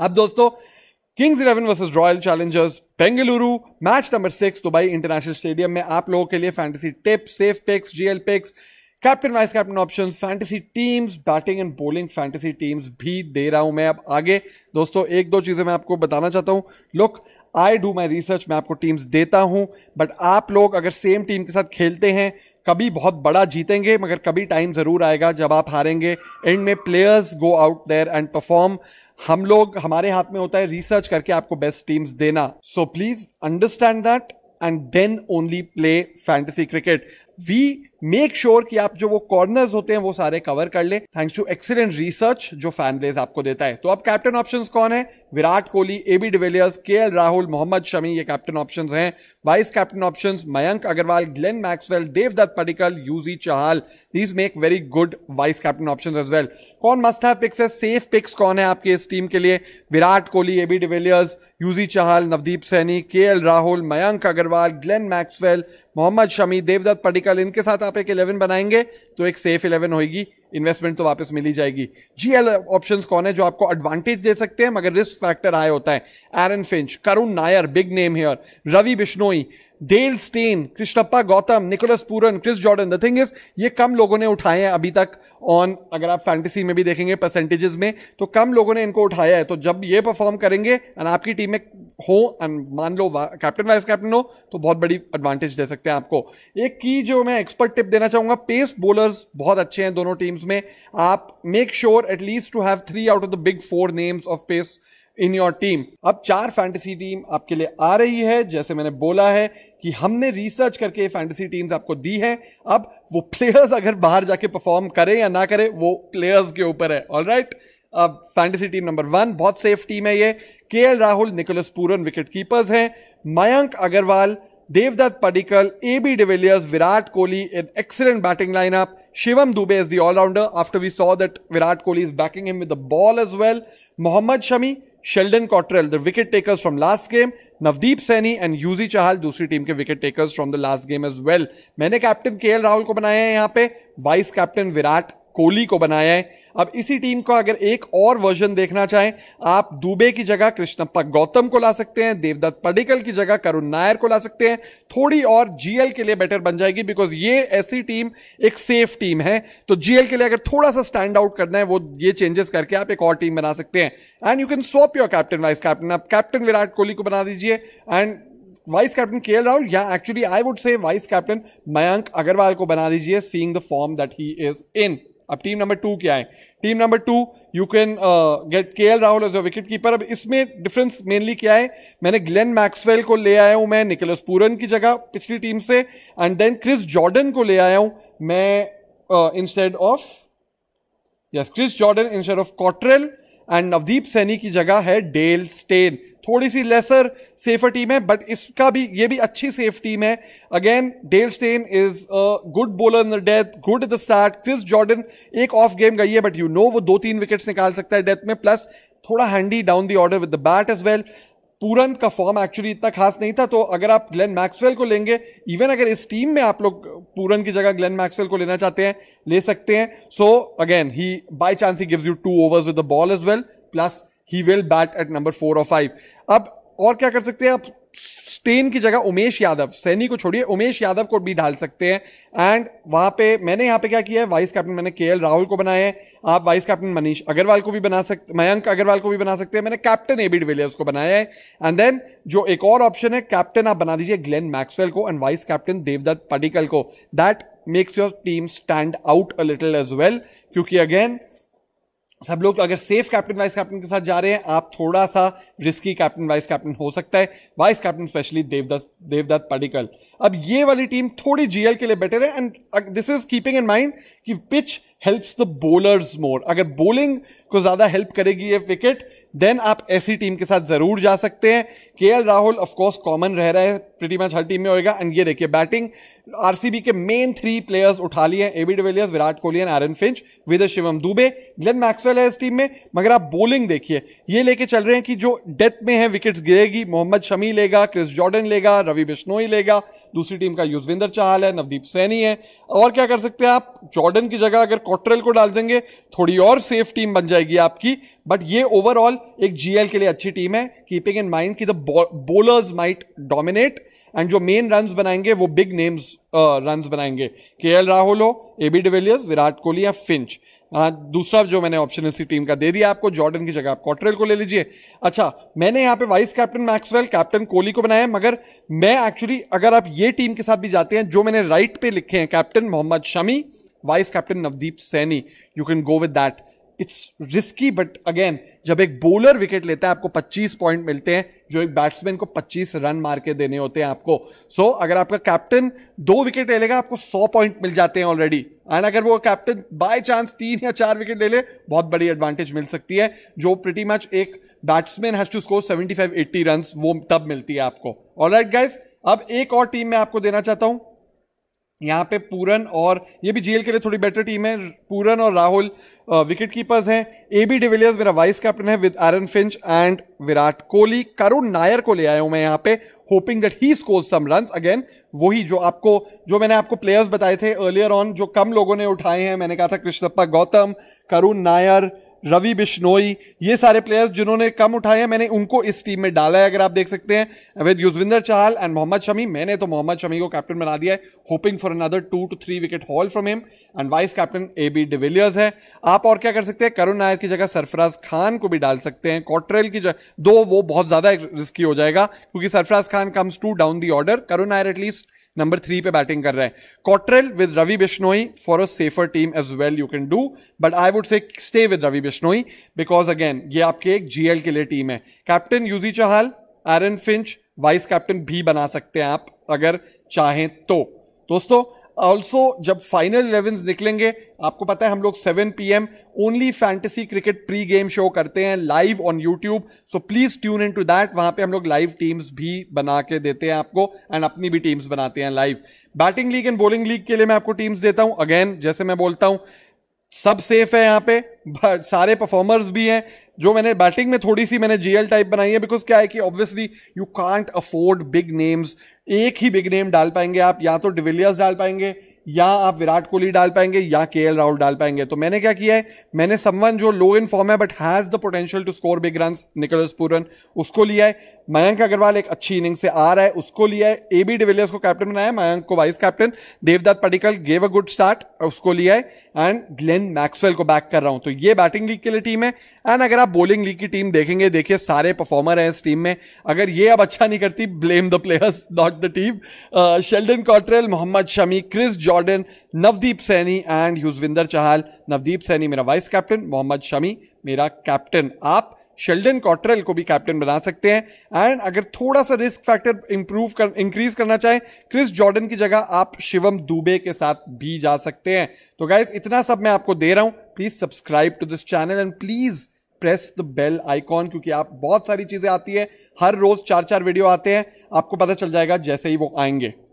अब दोस्तों Kings Eleven versus Royal Challengers Bengaluru match number six Dubai International Stadium में आप लोगों के लिए fantasy tip safe picks GL picks captain vice captain options fantasy teams batting and bowling fantasy teams भी दे रहा हूं मैं अब आगे दोस्तों एक दो चीज़ें मैं आपको बताना चाहता हूं look I do my research मैं आपको टीम्स देता हूं बट आप लोग अगर सेम टीम के साथ खेलते हैं कभी बहुत बड़ा जीतेंगे मगर कभी टाइम ज़रूर आएगा जब आप हारेंगे एंड में players go out there and perform हम लोग हमारे हाथ में होता है रिसर्च करके आपको बेस्ट टीम्स देना so please understand that and then only play fantasy cricket we make sure कि आप जो वो कॉर्नर्स होते हैं वो सारे कवर कर ले थैंक्स टू एक्सीलेंट रिसर्च जो फैन बेस आपको देता है तो अब कैप्टन ऑप्शन कौन है Virat Kohli AB de Villiers K L Rahul Mohammed Shami ये कैप्टन ऑप्शन हैं vice captain option Mayank Agarwal Glenn Maxwell Devdutt Padikkal Yuzi Chahal these make very good vice captain option as well कौन मस्ट पिक्स है सेफ पिक्स कौन है आपके इस टीम के लिए Virat Kohli AB de Villiers UG Chahal Navdeep Saini K L Rahul Mayank Agarwal Glenn Maxwell Mohammed Shami Devdutt Padikkal कल इनके साथ आप एक इलेवन बनाएंगे तो एक सेफ इलेवन होगी इन्वेस्टमेंट तो वापस मिली जाएगी जी एल ऑप्शन कौन है जो आपको एडवांटेज दे सकते हैं मगर रिस्क फैक्टर आए होता है Aaron Finch Karun Nair big name here Ravi Bishnoi Dale Steyn Krishnappa Gowtham Nicholas Pooran Chris Jordan the thing is ये कम लोगों ने उठाए हैं अभी तक ऑन अगर आप फैंटेसी में भी देखेंगे परसेंटेजेस में तो कम लोगों ने इनको उठाया है तो जब ये परफॉर्म करेंगे एंड आपकी टीम में हो एंड मान लो कैप्टन वाइस कैप्टन हो तो बहुत बड़ी एडवांटेज दे सकते हैं आपको एक की जो मैं एक्सपर्ट टिप देना चाहूंगा पेस बोलर्स बहुत अच्छे हैं दोनों टीम्स में आप make sure at least to have three out of the big four names of pace in your team अब चार फैंटेसी टीम आपके लिए आ रही है जैसे मैंने बोला है कि हमने रिसर्च करके फैंटेसी टीम्स आपको दी है अब वो प्लेयर्स अगर बाहर जाके परफॉर्म करें या ना करें वो प्लेयर्स के ऊपर है ऑल राइट अब फैंटेसी टीम नंबर वन बहुत सेफ टीम है ये K Rahul Nicholas Pooran wicket keepers हैं Mayank Agarwal Devdutt Padikkal A B de Villiers Virat Kohli in excellent batting lineup up Shivam Dube is all after we saw that Virat Kohli is is backing him with the ball as well. Mohammad Sheldon Cottrell the wicket takers from last game Navdeep Saini and Yuzi चाहल दूसरी team के wicket takers from the last game as well मैंने captain K Rahul को बनाया है यहां पे vice captain Virat Kohli को बनाया है अब इसी टीम का अगर एक और वर्जन देखना चाहें आप दुबे की जगह कृष्णप्पा गौतम को ला सकते हैं देवदत्त पडिकल की जगह करुण नायर को ला सकते हैं थोड़ी और जीएल के लिए बेटर बन जाएगी बिकॉज ये ऐसी टीम एक सेफ टीम है तो जीएल के लिए अगर थोड़ा सा स्टैंड आउट करना है वो ये चेंजेस करके आप एक और टीम बना सकते हैं and you can swap your captain vice captain आप कैप्टन विराट कोहली को बना दीजिए and vice captain K Rahul या actually I would say vice captain Mayank Agarwal को बना दीजिए seeing the form that he is in अब टीम नंबर टू क्या है team number two you can get K L Rahul as a wicket keeper अब इसमें difference mainly क्या है मैंने ग्लेन मैक्सवेल को ले आया हूं मैं निकलस पूरन की जगह पिछली टीम से एंड देन क्रिस जॉर्डन को ले आया हूं मैं instead of yes Chris Jordan instead of Cottrell and Navdeep Saini की जगह है डेल स्टेन थोड़ी सी लेसर सेफर टीम है बट इसका भी ये भी अच्छी सेफ टीम है again Dale Steyn is good bowler in the death good the start Chris Jordan एक ऑफ गेम गई है बट यू नो वो दो तीन विकेट्स निकाल सकता है डेथ में प्लस थोड़ा handy down the order with the bat as well Pooran का फॉर्म एक्चुअली इतना खास नहीं था तो अगर आप ग्लेन मैक्सवेल को लेंगे इवन अगर इस टीम में आप लोग पूरन की जगह ग्लेन मैक्सवेल को लेना चाहते हैं ले सकते हैं so again he by chance he gives you two overs with the ball as well plus he will bat at number four और फाइव अब और क्या कर सकते हैं आप स्टेन की जगह उमेश यादव सैनी को छोड़िए उमेश यादव को भी डाल सकते हैं एंड वहां पे मैंने यहाँ पे क्या किया है वाइस कैप्टन मैंने के राहुल को बनाया है आप वाइस कैप्टन मनीष अग्रवाल को भी बना सकते मयंक अग्रवाल को भी बना सकते हैं मैंने कैप्टन एबी डिविलियर्स को बनाया है एंड देन जो एक और ऑप्शन है कैप्टन आप बना दीजिए ग्लेन मैक्सवेल को and vice captain Devdutt Padikkal को that makes your team stand out a little as well क्योंकि अगेन सब लोग अगर सेफ कैप्टन वाइस कैप्टन के साथ जा रहे हैं आप थोड़ा सा रिस्की कैप्टन वाइस कैप्टन हो सकता है vice captain specially Devdutt Devdutt Padikkal अब ये वाली टीम थोड़ी जीएल के लिए बेटर है and this is keeping in mind कि pitch helps the bowlers more अगर बोलिंग को ज़्यादा हेल्प करेगी ये विकेट देन आप ऐसी टीम के साथ ज़रूर जा सकते हैं के राहुल ऑफकोर्स कॉमन रह रहा है प्रिटी मैच हर टीम में होएगा एंड ये देखिए बैटिंग आरसीबी के मेन थ्री प्लेयर्स उठा लिए हैं AB de Villiers Virat Kohli and Aaron Finch with Shivam Dube Glenn Maxwell है इस टीम में मगर आप बोलिंग देखिए ये लेके चल रहे हैं कि जो डेथ में है विकेट्स गिरेगी मोहम्मद शमी लेगा क्रिस जॉर्डन लेगा रवि बिश्नोई लेगा दूसरी टीम का युजविंदर चाहल है नवदीप सैनी है और क्या कर सकते हैं आप जॉर्डन की जगह अगर कॉट्रेल को डाल देंगे थोड़ी और सेफ टीम बन जाएगी आपकी बट ये ओवरऑल एक जीएल के लिए अच्छी टीम है कीपिंग इन माइंड की the bowlers might dominate and जो मेन रन बनाएंगे वो बिग नेम्स रन बनाएंगे के एल राहुल हो A B de Villiers Virat Kohli या फिंच हाँ दूसरा जो मैंने ऑप्शन इसी टीम का दे दिया आपको जॉर्डन की जगह आप कॉटरेल को ले लीजिए अच्छा मैंने यहाँ पे vice captain Maxwell captain Kohli को बनाया मगर मैं एक्चुअली अगर आप ये टीम के साथ भी जाते हैं जो मैंने राइट पे लिखे हैं captain Mohammed Shami vice captain Navdeep Saini you can go with that it's risky but again जब एक बॉलर विकेट लेता है आपको 25 पॉइंट मिलते हैं जो एक बैट्समैन को 25 रन मार के देने होते हैं आपको सो so, अगर आपका कैप्टन दो विकेट ले लेगा आपको 100 पॉइंट मिल जाते हैं ऑलरेडी एंड अगर वो कैप्टन बाय चांस तीन या चार विकेट ले ले बहुत बड़ी एडवांटेज मिल सकती है जो प्रिटी मैच एक batsman has to score 75 80 run वो तब मिलती है आपको ऑल right, गाइज अब एक और टीम में आपको देना चाहता हूं यहाँ पे पूरन और ये भी जीएल के लिए थोड़ी बेटर टीम है पूरन और राहुल विकेट कीपर्स हैं ए बी डिविलियर्स मेरा वाइस कैप्टन है with Aaron Finch and Virat Kohli Karun Nair को ले आया हूँ मैं यहाँ पे hoping that he score some run again वही जो आपको जो मैंने आपको प्लेयर्स बताए थे अर्लियर ऑन जो कम लोगों ने उठाए हैं मैंने कहा था कृष्णप्पा गौतम करुण नायर रवि बिश्नोई ये सारे प्लेयर्स जिन्होंने कम उठाए हैं मैंने उनको इस टीम में डाला है अगर आप देख सकते हैं विद युजविंदर चाहल एंड मोहम्मद शमी मैंने तो मोहम्मद शमी को कैप्टन बना दिया है hoping for another two to three wicket haul from him and vice captain A B de Villiers है आप और क्या कर सकते हैं करुण नायर की जगह सरफराज खान को भी डाल सकते हैं कॉट्रेल की जगह दो वो बहुत ज़्यादा रिस्की हो जाएगा क्योंकि Sarfaraz Khan comes two down the order Karun Nair at least number three पे बैटिंग कर रहे हैं Cottrell with Ravi Bishnoi for a safer team as well you can do but I would say stay with Ravi Bishnoi because again ये आपके एक जीएल के लिए टीम है captain Yuzi Chahal Aaron Finch vice captain भी बना सकते हैं आप अगर चाहें तो दोस्तों ऑल्सो जब फाइनल इलेवन निकलेंगे आपको पता है हम लोग 7 PM only fantasy cricket pre game show करते हैं live on YouTube so please tune in to that वहां पे हम लोग लाइव टीम्स भी बना के देते हैं आपको एंड अपनी भी टीम्स बनाते हैं live batting league and bowling league के लिए मैं आपको टीम्स देता हूं अगेन जैसे मैं बोलता हूं सब सेफ है यहाँ पे बट सारे परफॉर्मर्स भी हैं जो मैंने बैटिंग में थोड़ी सी मैंने जीएल टाइप बनाई है बिकॉज क्या है कि obviously you can't afford big names एक ही बिग नेम डाल पाएंगे आप या तो डिविलियर्स डाल पाएंगे या आप विराट कोहली डाल पाएंगे या के राहुल डाल पाएंगे तो मैंने क्या किया है मैंने समवन जो लो इन फॉर्म है but has the potential to score big run Nicholas Pooran उसको लिया है मयंक अग्रवाल एक अच्छी इनिंग से आ रहा है उसको लिया है एबी डिविलियर्स को कैप्टन बनाया मयंक को vice captain Devdutt Padikkal gave a good start उसको लिया है एंड ग्लेन मैक्सवेल को बैक कर रहा हूं तो ये बैटिंग लीग के लिए टीम है एंड अगर आप बॉलिंग लीग की टीम देखेंगे देखिए सारे परफॉर्मर हैं इस टीम में अगर ये अब अच्छा नहीं करती blame the players not the team Sheldon Cottrell Mohammed Shami Chris Jordan Navdeep Saini and Yuzvendra Chahal Navdeep Saini मेरा वाइस कैप्टन मोहम्मद शमी मेरा कैप्टन आप शेल्डन कॉट्रेल को भी कैप्टन बना सकते हैं एंड अगर थोड़ा सा रिस्क फैक्टर इंप्रूव कर इंक्रीज करना चाहें क्रिस जॉर्डन की जगह आप शिवम दुबे के साथ भी जा सकते हैं तो गाइज इतना सब मैं आपको दे रहा हूँ please subscribe to this channel and please press the bell icon क्योंकि आप बहुत सारी चीज़ें आती है हर रोज़ चार चार वीडियो आते हैं आपको पता चल जाएगा जैसे ही वो आएंगे